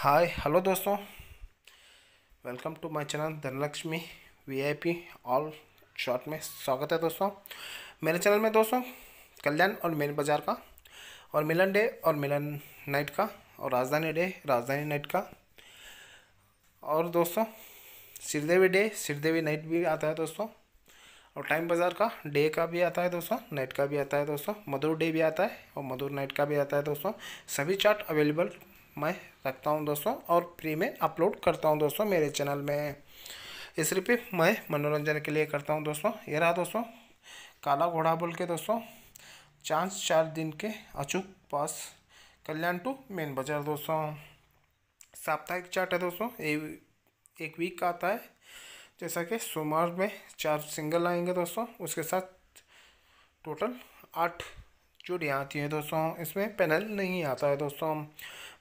हाय hello दोस्तों welcome to my channel Dhanlakshmi VIP all short में स्वागत है दोस्तों मेरे चैनल में दोस्तों कल्याण और मेन बाज़ार का और मिलन डे और मिलन नाइट का और राजधानी डे राजधानी नाइट का और दोस्तों श्रीदेवी डे श्रीदेवी नाइट भी आता है दोस्तों और टाइम बाज़ार का डे का भी आता है दोस्तों नाइट का भी आता है दोस्तों मधुर डे भी आता है और मधुर नाइट का भी आता है दोस्तों सभी चार्ट अवेलेबल मैं रखता हूँ दोस्तों और फ्री में अपलोड करता हूँ दोस्तों मेरे चैनल में इस रिपीट मैं मनोरंजन के लिए करता हूँ दोस्तों ये रहा दोस्तों काला घोड़ा बोल के दोस्तों चांस चार दिन के अचूक पास कल्याण टू मेन बाजार दोस्तों साप्ताहिक चार्ट है दोस्तों ए, एक वीक का आता है जैसा कि सोमवार में चार सिंगल आएंगे दोस्तों उसके साथ टोटल आठ चूड़ियाँ आती हैं दोस्तों इसमें पैनल नहीं आता है दोस्तों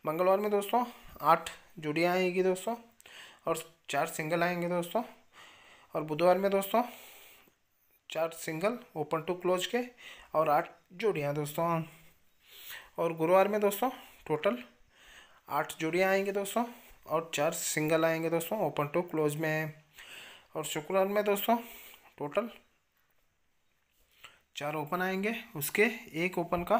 मंगलवार में दोस्तों आठ जुड़ियाँ आएगी दोस्तों और चार सिंगल आएंगे दोस्तों और बुधवार में दोस्तों चार सिंगल ओपन टू क्लोज के और आठ जोड़ियाँ दोस्तों और गुरुवार में दोस्तों टोटल आठ जोड़ियाँ आएंगे दोस्तों और चार सिंगल आएंगे दोस्तों ओपन टू क्लोज में और शुक्रवार में दोस्तों टोटल चार ओपन आएंगे उसके एक ओपन का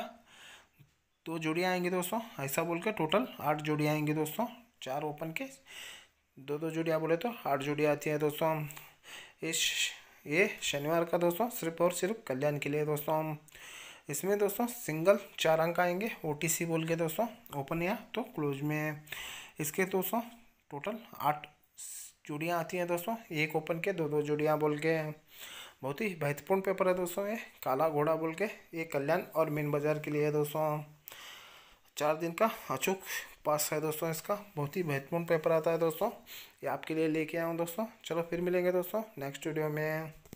दो जोड़ियाँ आएंगे दोस्तों ऐसा बोल के टोटल आठ जोड़ी आएंगे दोस्तों चार ओपन के दो दो जोड़ियाँ बोले तो आठ जोड़ियाँ आती हैं दोस्तों हम इस ये शनिवार का दोस्तों सिर्फ और सिर्फ कल्याण के लिए दोस्तों हम इसमें दोस्तों सिंगल चार अंक आएंगे ओ बोल के दोस्तों ओपन या तो क्लोज में इसके दोस्तों टोटल आठ जोड़ियाँ आती हैं दोस्तों एक ओपन के दो दो जोड़ियाँ बोल के बहुत ही महत्वपूर्ण पेपर है दोस्तों ये काला घोड़ा बोल के ये कल्याण और मेन बाजार के लिए है दोस्तों चार दिन का अचूक पास है दोस्तों इसका बहुत ही महत्वपूर्ण पेपर आता है दोस्तों ये आपके लिए लेके आया हूँ दोस्तों चलो फिर मिलेंगे दोस्तों नेक्स्ट वीडियो में